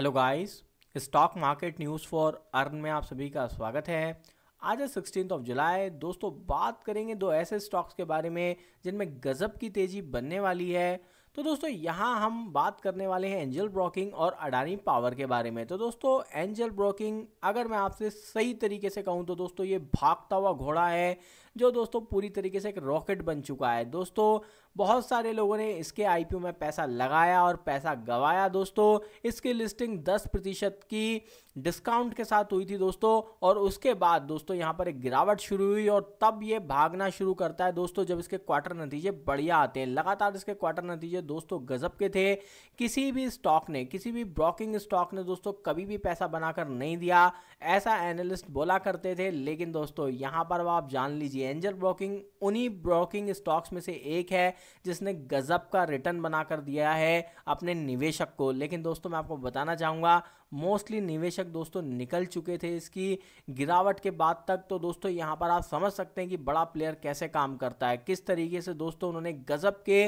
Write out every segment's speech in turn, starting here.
hello guys stock market news for earn में आप सभी का स्वागत है आज है सिक्सटीन ऑफ जुलाई दोस्तों बात करेंगे दो ऐसे स्टॉक्स के बारे में जिनमें गजब की तेज़ी बनने वाली है तो दोस्तों यहाँ हम बात करने वाले हैं एंजल ब्रोकिंग और अडानी पावर के बारे में तो दोस्तों एंजल ब्रोकिंग अगर मैं आपसे सही तरीके से कहूँ तो दोस्तों ये भागता हुआ घोड़ा है जो दोस्तों पूरी तरीके से एक रॉकेट बन चुका है दोस्तों बहुत सारे लोगों ने इसके आई में पैसा लगाया और पैसा गवाया दोस्तों इसकी लिस्टिंग 10 प्रतिशत की डिस्काउंट के साथ हुई थी दोस्तों और उसके बाद दोस्तों यहाँ पर एक गिरावट शुरू हुई और तब ये भागना शुरू करता है दोस्तों जब इसके क्वार्टर नतीजे बढ़िया आते हैं लगातार इसके क्वार्टर नतीजे दोस्तों गजब के थे किसी भी स्टॉक ने किसी भी ब्रोकिंग स्टॉक ने दोस्तों कभी भी पैसा बनाकर नहीं दिया ऐसा एनालिस्ट बोला करते थे लेकिन दोस्तों यहाँ पर आप जान लीजिए कीजिए एंजल ब्रोकिंग उन्हीं ब्रोकिंग स्टॉक्स में से एक है जिसने गजब का रिटर्न बनाकर दिया है अपने निवेशक को लेकिन दोस्तों मैं आपको बताना चाहूँगा मोस्टली निवेशक दोस्तों निकल चुके थे इसकी गिरावट के बाद तक तो दोस्तों यहाँ पर आप समझ सकते हैं कि बड़ा प्लेयर कैसे काम करता है किस तरीके से दोस्तों उन्होंने गजब के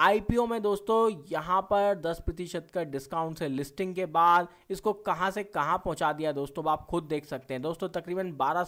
आईपीओ में दोस्तों यहां पर 10 प्रतिशत का डिस्काउंट से लिस्टिंग के बाद इसको कहां से कहां पहुंचा दिया दोस्तों आप खुद देख सकते हैं दोस्तों तकरीबन बारह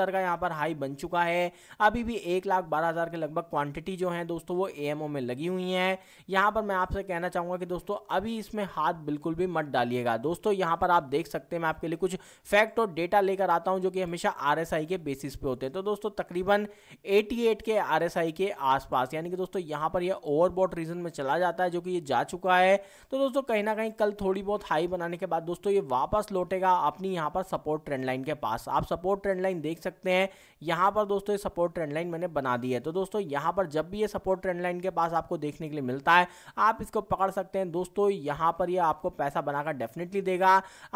का यहां पर हाई बन चुका है अभी भी एक लाख बारह हज़ार के लगभग क्वांटिटी जो है दोस्तों वो एएमओ में लगी हुई है यहां पर मैं आपसे कहना चाहूंगा कि दोस्तों अभी इसमें हाथ बिल्कुल भी मत डालिएगा दोस्तों यहां पर आप देख सकते हैं मैं आपके लिए कुछ फैक्ट और डेटा लेकर आता हूँ जो कि हमेशा आर के बेसिस पे होते हैं तो दोस्तों तकरीबन एटी के आर के आसपास यानी कि दोस्तों यहाँ पर यह ओवर ओवरबॉट रीजन में चला जाता है जो कि ये जा चुका है तो दोस्तों कहीं ना कहीं कल थोड़ी बहुत हाई बनाने के बाद दोस्तों ये वापस लौटेगा अपनी यहाँ पर सपोर्ट ट्रेंड लाइन के पास आप सपोर्ट ट्रेंड लाइन देख सकते हैं यहाँ पर दोस्तों ये सपोर्ट ट्रेंड लाइन मैंने बना दी है तो दोस्तों यहाँ पर जब भी ये सपोर्ट ट्रेंड लाइन के पास आपको देखने के लिए मिलता है आप इसको पकड़ सकते हैं दोस्तों यहाँ पर ये आपको पैसा बनाकर डेफिनेटली देगा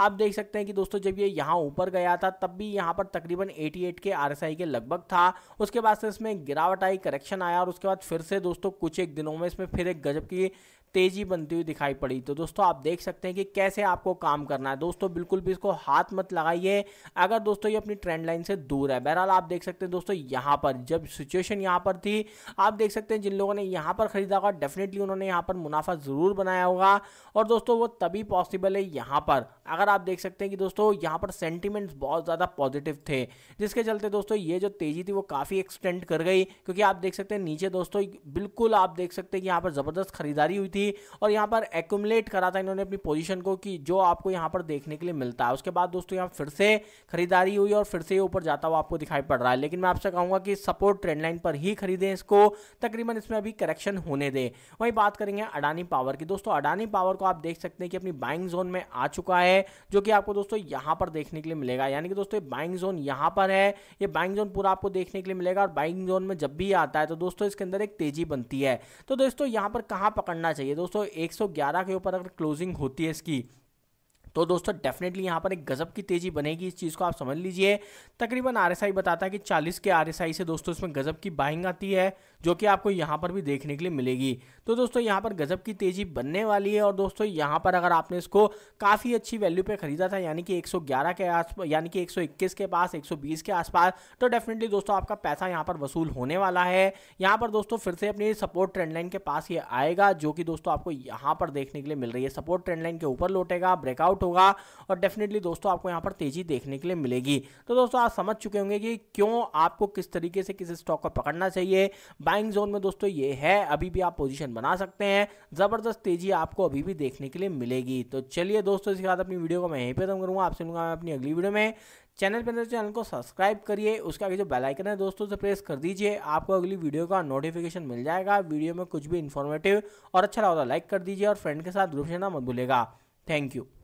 आप देख सकते हैं कि दोस्तों जब ये यहाँ ऊपर गया था तब भी यहाँ पर तकरीबन एटी के आर के लगभग था उसके बाद से इसमें गिरावट आई करेक्शन आया और उसके बाद फिर से दोस्तों कुछ एक दिनों परफॉर्मेंस में फिर एक गजब की तेज़ी बनती हुई दिखाई पड़ी तो दोस्तों आप देख सकते हैं कि कैसे आपको काम करना है दोस्तों बिल्कुल भी इसको हाथ मत लगाइए अगर दोस्तों ये अपनी ट्रेंड लाइन से दूर है बहरहाल आप देख सकते हैं दोस्तों यहाँ पर जब सिचुएशन यहाँ पर थी आप देख सकते हैं जिन लोगों ने यहाँ पर खरीदा होगा डेफिनेटली उन्होंने यहाँ पर मुनाफा ज़रूर बनाया होगा और दोस्तों वो तभी पॉसिबल है यहाँ पर अगर आप देख सकते हैं कि दोस्तों यहाँ पर सेंटिमेंट्स बहुत ज़्यादा पॉजिटिव थे जिसके चलते दोस्तों ये जो तेज़ी थी वो काफ़ी एक्सटेंड कर गई क्योंकि आप देख सकते हैं नीचे दोस्तों बिल्कुल आप देख सकते हैं कि यहाँ पर ज़बरदस्त खरीदारी हुई थी और यहाँ पर एकुमलेट करा था इन्होंने अपनी पोजिशन को कि जो आपको यहाँ पर देखने के लिए मिलता है उसके बाद दोस्तों यहाँ फिर से खरीदारी हुई और फिर से ऊपर जाता हुआ आपको दिखाई पड़ रहा है लेकिन मैं आपसे कहूँगा कि सपोर्ट ट्रेंड लाइन पर ही खरीदें इसको तकरीबन इसमें अभी करेक्शन होने दें वही बात करेंगे अडानी पावर की दोस्तों अडानी पावर को आप देख सकते हैं कि अपनी बाइंग जोन में आ चुका है है जो कि आपको दोस्तों यहां पर देखने के लिए मिलेगा यानी कि दोस्तों बाइंग जोन यहां पर है ये बाइंग जोन पूरा आपको देखने के लिए मिलेगा और बाइंग जोन में जब भी आता है तो दोस्तों इसके अंदर एक तेजी बनती है तो दोस्तों यहां पर कहां पकड़ना चाहिए दोस्तों 111 के ऊपर अगर क्लोजिंग होती है इसकी तो दोस्तों डेफिनेटली यहाँ पर एक गजब की तेजी बनेगी इस चीज़ को आप समझ लीजिए तकरीबन आरएसआई बताता है कि चालीस के आई से दोस्तों इसमें गजब की बाइंग आती है जो कि आपको यहाँ पर भी देखने के लिए मिलेगी तो दोस्तों यहाँ पर गजब की तेजी बनने वाली है और दोस्तों यहाँ पर अगर आपने इसको काफ़ी अच्छी वैल्यू पर खरीदा था यानी कि 111 के आस यानी कि 121 के पास 120 के आसपास तो डेफिनेटली दोस्तों आपका पैसा यहाँ पर वसूल होने वाला है यहाँ पर दोस्तों फिर से अपनी सपोर्ट ट्रेंडलाइन के पास ये आएगा जो कि दोस्तों आपको यहाँ पर देखने के लिए मिल रही है सपोर्ट ट्रेंडलाइन के ऊपर लौटेगा ब्रेकआउट होगा और डेफिनेटली दोस्तों आपको यहाँ पर तेजी देखने के लिए मिलेगी तो दोस्तों आप समझ चुके होंगे कि क्यों आपको किस तरीके से किस स्टॉक को पकड़ना चाहिए बाइंग जोन में दोस्तों ये है अभी भी आप पोजिशन बना सकते हैं ज़बरदस्त तेजी आपको अभी भी देखने के लिए मिलेगी तो चलिए दोस्तों इसके बाद अपनी वीडियो को मैं यहीं पर खत्म करूँगा आपसे मिलूंगा मैं अपनी अगली वीडियो में चैनल पर चैनल को सब्सक्राइब करिए उसके आगे जो बेल आइकन है दोस्तों से प्रेस कर दीजिए आपको अगली वीडियो का नोटिफिकेशन मिल जाएगा वीडियो में कुछ भी इन्फॉर्मेटिव और अच्छा लगा लाइक तो कर दीजिए और फ्रेंड के साथ ग्रुप से मत भूलेगा थैंक यू